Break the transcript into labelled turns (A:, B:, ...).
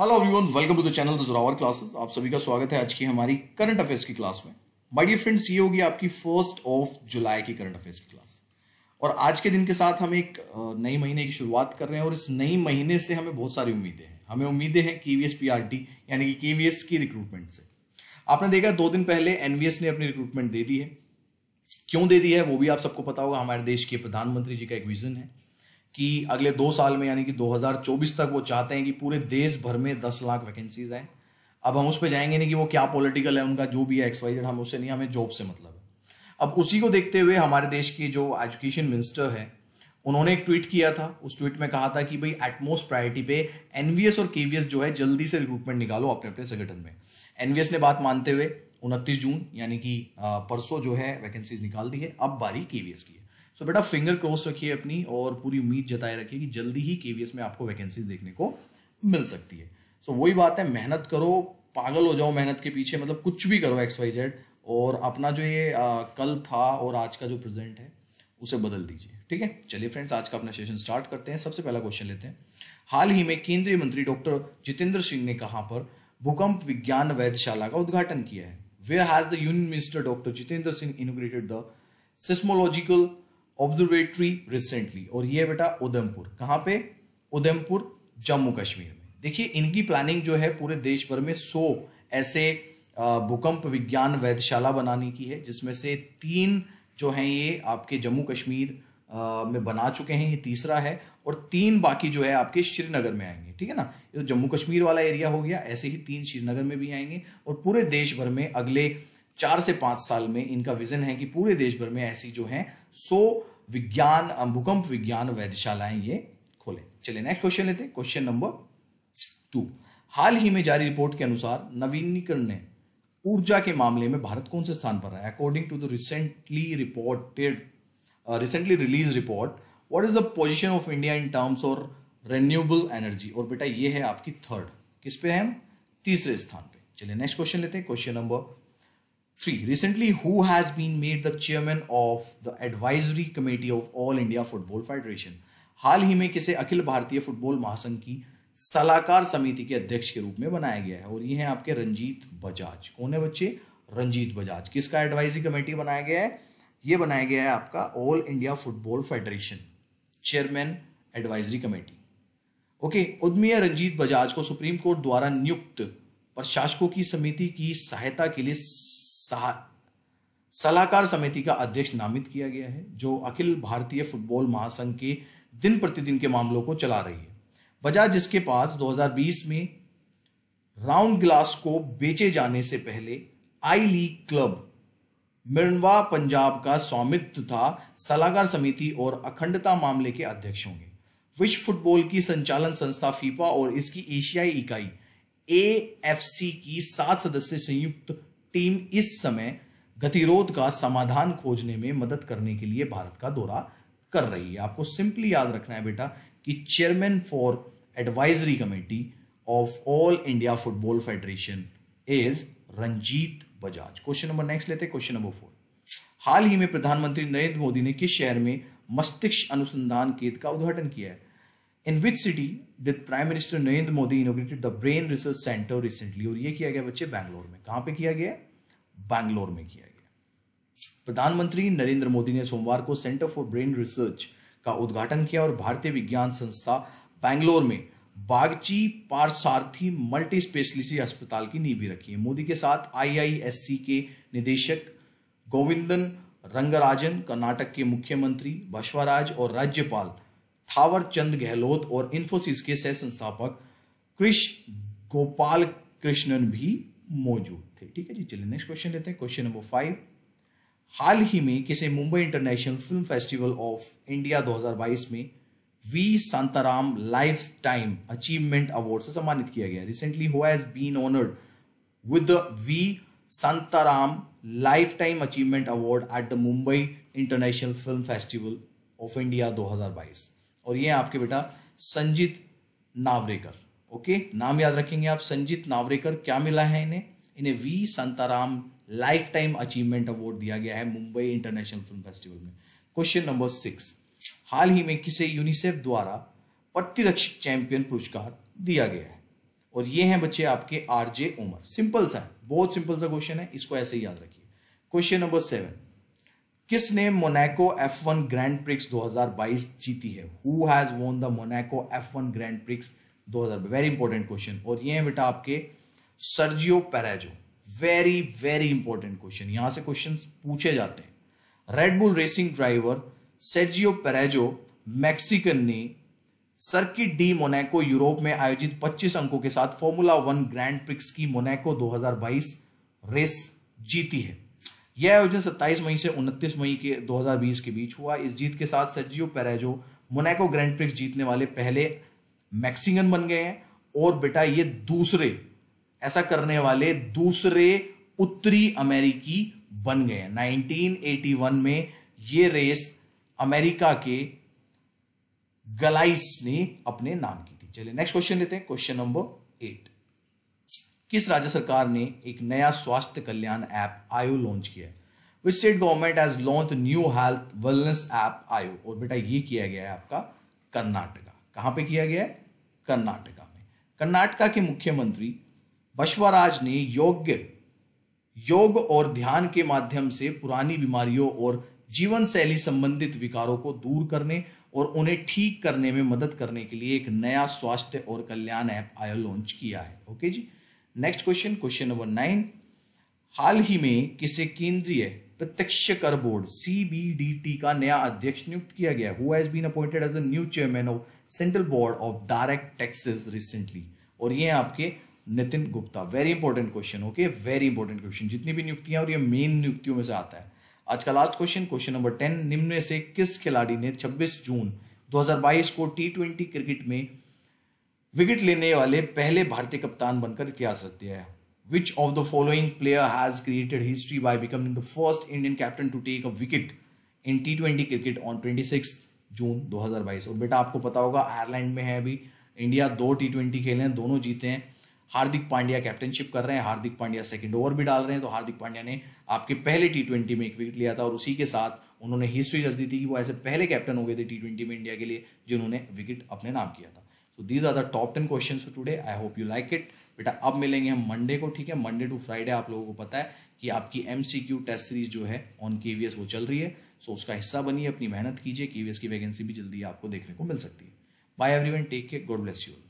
A: Hello everyone welcome to the channel Zorawar classes आप सभी का स्वागत है आज की हमारी करंट अफेयर्स की क्लास में माय डियर फ्रेंड्स ये होगी आपकी फर्स्ट ऑफ जुलाई की करंट अफेयर्स की क्लास और आज के दिन के साथ हम एक नई महीने की शुरुआत कर रहे हैं और इस नई महीने से हमें बहुत सारी उम्मीदें हैं हमें उम्मीदें हैं के वी यानी कि के की रिक्रूटमेंट से आपने देखा दो दिन पहले एन ने अपनी रिक्रूटमेंट दे दी है क्यों दे दी है वो भी आप सबको पता होगा हमारे देश के प्रधानमंत्री जी का एक विजन है कि अगले दो साल में यानी कि 2024 तक वो चाहते हैं कि पूरे देश भर में दस लाख वैकेंसीज हैं अब हम उस पर जाएंगे नहीं कि वो क्या पॉलिटिकल है उनका जो भी है एक्सवाइजेड हम उससे नहीं हमें जॉब से मतलब है अब उसी को देखते हुए हमारे देश के जो एजुकेशन मिनिस्टर है उन्होंने एक ट्वीट किया था उस ट्वीट में कहा था कि भाई एटमोस्ट प्रायोरिटी पे एनवीएस और केवीएस जो है जल्दी से रिक्रूटमेंट निकालो अपने अपने संगठन में एनवीएस ने बात मानते हुए उनतीस जून यानी कि परसों जो है वैकेंसीज निकाल दी है अब बारी केवीएस की है सो बेटा फिंगर क्रॉस रखिए अपनी और पूरी उम्मीद जताए रखिए कि जल्दी ही के में आपको वैकेंसीज देखने को मिल सकती है सो so, वही बात है मेहनत करो पागल हो जाओ मेहनत के पीछे मतलब कुछ भी करो एक्स वाई जेड और अपना जो ये आ, कल था और आज का जो प्रेजेंट है उसे बदल दीजिए ठीक है चलिए फ्रेंड्स आज का अपना सेशन स्टार्ट करते हैं सबसे पहला क्वेश्चन लेते हैं हाल ही में केंद्रीय मंत्री डॉक्टर जितेंद्र सिंह ने कहाँ पर भूकंप विज्ञान वैधशाला का उद्घाटन किया है where has the union minister doctor Jitendra Singh inaugurated the seismological observatory recently और ये बेटा उधमपुर कहाँ पे उधमपुर जम्मू कश्मीर में देखिए इनकी प्लानिंग जो है पूरे देश भर में सौ ऐसे भूकंप विज्ञान वैधशाला बनाने की है जिसमें से तीन जो हैं ये आपके जम्मू कश्मीर में बना चुके हैं ये तीसरा है और तीन बाकी जो है आपके श्रीनगर में आएंगे ठीक है ना ये तो जम्मू कश्मीर वाला एरिया हो गया ऐसे ही तीन श्रीनगर में भी आएंगे और पूरे देश भर में अगले चार से पाँच साल में इनका विजन है कि पूरे देश भर में ऐसी जो है सो विज्ञान भूकंप विज्ञान वैधशालाएं ये खोले चलिए नेक्स्ट क्वेश्चन लेते हैं क्वेश्चन नंबर टू हाल ही में जारी रिपोर्ट के अनुसार नवीनीकरण ऊर्जा के मामले में भारत कौन से स्थान पर है according to the recently reported recently released report what is the position of India in terms और रेन्यूएबल एनर्जी और बेटा ये है आपकी थर्ड किस पे है हम तीसरे स्थान पे चलिए नेक्स्ट क्वेश्चन लेते हैं question number Three, recently, who has been made the chairman of the advisory committee of All India Football Federation? हाल ही में किसे अखिल भारतीय फुटबॉल महासंघ की सलाहकार समिति के अध्यक्ष के रूप में बनाया गया है और ये हैं आपके रंजीत बजाज कौन है बच्चे रंजीत बजाज किसका एडवाइजरी कमेटी बनाया गया है ये बनाया गया है आपका All India Football Federation chairman advisory committee okay उद्मीय रंजीत बजाज को सुप्रीम कोर्ट द्वारा नियुक्त और शासकों की समिति की सहायता के लिए सलाहकार समिति का अध्यक्ष नामित किया गया है जो अखिल भारतीय फुटबॉल महासंघ के दिन प्रतिदिन के मामलों को चला रही है बजाज जिसके पास 2020 में राउंड ग्लास को बेचे जाने से पहले I League club Minerva Punjab का स्वामित्व था सलाहकार समिति और अखंडता मामले के अध्यक्ष होंगे विश्व फुटबॉल की संचालन संस्था फीफा और इसकी एशियाई इकाई एएफसी की सात सदस्य संयुक्त टीम इस समय गतिरोध का समाधान खोजने में मदद करने के लिए भारत का दौरा कर रही है आपको सिंपली याद रखना है बेटा कि chairman for advisory committee of All India Football Federation is Ranjit Bajaj question number next लेते क्वेश्चन नंबर फोर हाल ही में प्रधानमंत्री नरेंद्र मोदी ने किस शहर में मस्तिष्क अनुसंधान केंद्र का उद्घाटन किया है in which city did prime minister Narendra Modi inaugurated the brain research centre recently और ये किया गया बच्चे बैंगलोर में कहाँ पे किया गया बैंगलोर में किया गया प्रधानमंत्री नरेंद्र मोदी ने सोमवार को सेंटर फॉर ब्रेन रिसर्च का उद्घाटन किया और भारतीय विज्ञान संस्था बैंगलोर में बागची पारसारथी मल्टी स्पेशलिटी अस्पताल की नींव भी रखी है मोदी के साथ आईआईएससी के निदेशक गोविंदन रंगराजन कर्नाटक के मुख्यमंत्री बश्वराज और राज्यपाल थावर चंद गहलोत और इन्फोसिस के सह संस्थापक कृष गोपाल कृष्णन भी मौजूद थे ठीक है जी चलिए नेक्स्ट क्वेश्चन लेते हैं क्वेश्चन नंबर फाइव हाल ही में किसे Mumbai international film festival of India 2022 में V Shantaram lifetime achievement award से सम्मानित किया गया recently who been honoured with the V Shantaram lifetime achievement award at the Mumbai international film festival of India 2022 और ये आपके बेटा संजीत नावरेकर ओके नाम याद रखेंगे आप संजीत नावरेकर क्या मिला है इन्हें इन्हें V Shantaram lifetime achievement award दिया गया है मुंबई इंटरनेशनल फिल्म फेस्टिवल में क्वेश्चन नंबर सिक्स हाल ही में किसे यूनिसेफ द्वारा प्रतिरक्षित चैंपियन पुरस्कार दिया गया है और ये हैं बच्चे आपके आर जे उमर सिंपल सा है बहुत सिंपल सा क्वेश्चन है इसको ऐसे ही याद रखिए क्वेश्चन नंबर सेवन किसने एफ वन ग्रैंड प्रिक्स 2022 जीती है who has won the F one grand prix हजार वेरी इंपॉर्टेंट क्वेश्चन और ये है बेटा आपके Sergio Perez very very important question यहां से क्वेश्चन पूछे जाते हैं Red Bull racing driver Sergio Perez Mexican ने सर्किट डी मोनेको यूरोप में आयोजित 25 अंकों के साथ फॉर्मूला वन ग्रैंड प्रिक्स की मोनाको 2022 रेस जीती है यह आयोजन 27 मई से 29 मई के 2020 के बीच हुआ इस जीत के साथ Sergio Perez Monaco grand prix जीतने वाले पहले मैक्सिकन बन गए हैं और बेटा ये दूसरे ऐसा करने वाले दूसरे उत्तरी अमेरिकी बन गए हैं 1981 में ये रेस अमेरिका के गलाइस ने अपने नाम की थी चलिए नेक्स्ट क्वेश्चन लेते हैं क्वेश्चन नंबर एट किस राज्य सरकार ने एक नया स्वास्थ्य कल्याण ऐप आयु लॉन्च किया है which state government has launch new health wellness app Aayu और बेटा ये किया गया है आपका कर्नाटका कहाँ पे किया गया है कर्नाटका में कर्नाटका के मुख्यमंत्री बशवराज ने योग्य योग और ध्यान के माध्यम से पुरानी बीमारियों और जीवन शैली संबंधित विकारों को दूर करने और उन्हें ठीक करने में मदद करने के लिए एक नया स्वास्थ्य और कल्याण ऐप आयो लॉन्च किया है ओके जी next question question number nine हाल ही में किसे केंद्रीय प्रत्यक्ष कर बोर्ड सीबीडीटी का नया अध्यक्ष नियुक्त किया गया who has been appointed as a new chairman of central board of direct taxes recently और ये हैं आपके Nitin Gupta very important question okay very important question जितनी भी नियुक्तियां और ये मेन नियुक्तियों में से आता है आज का last question question number ten निम्न से किस खिलाड़ी ने छब्बीस जून दो को टी क्रिकेट में विकेट लेने वाले पहले भारतीय कप्तान बनकर इतिहास रच दिया है which of the following player has created history by becoming the first Indian captain to take a wicket in T twenty cricket on twenty six June दो हज़ार बाईस और बेटा आपको पता होगा आयरलैंड में है अभी इंडिया दो टी ट्वेंटी खेले हैं दोनों जीते हैं हार्दिक पांड्या कैप्टनशिप कर रहे हैं हार्दिक पांड्या सेकेंड ओवर भी डाल रहे हैं तो हार्दिक पांड्या ने आपके पहले टी ट्वेंटी में एक विकेट लिया था और उसी के साथ उन्होंने हिस्ट्री रच दी थी कि वो ऐसे पहले कैप्टन हो गए थे टी ट्वेंटी में इंडिया के लिए जिन्होंने विकेट अपने नाम किया था तो these are the top ten question for today I hope you like it बेटा अब मिलेंगे हम मंडे को ठीक है मंडे टू फ्राइडे आप लोगों को पता है कि आपकी एम टेस्ट सीरीज जो है ऑन के वो चल रही है सो so उसका हिस्सा बनिए अपनी मेहनत कीजिए के की वैकेंसी भी जल्दी आपको देखने को मिल सकती है bye everyone take care God bless you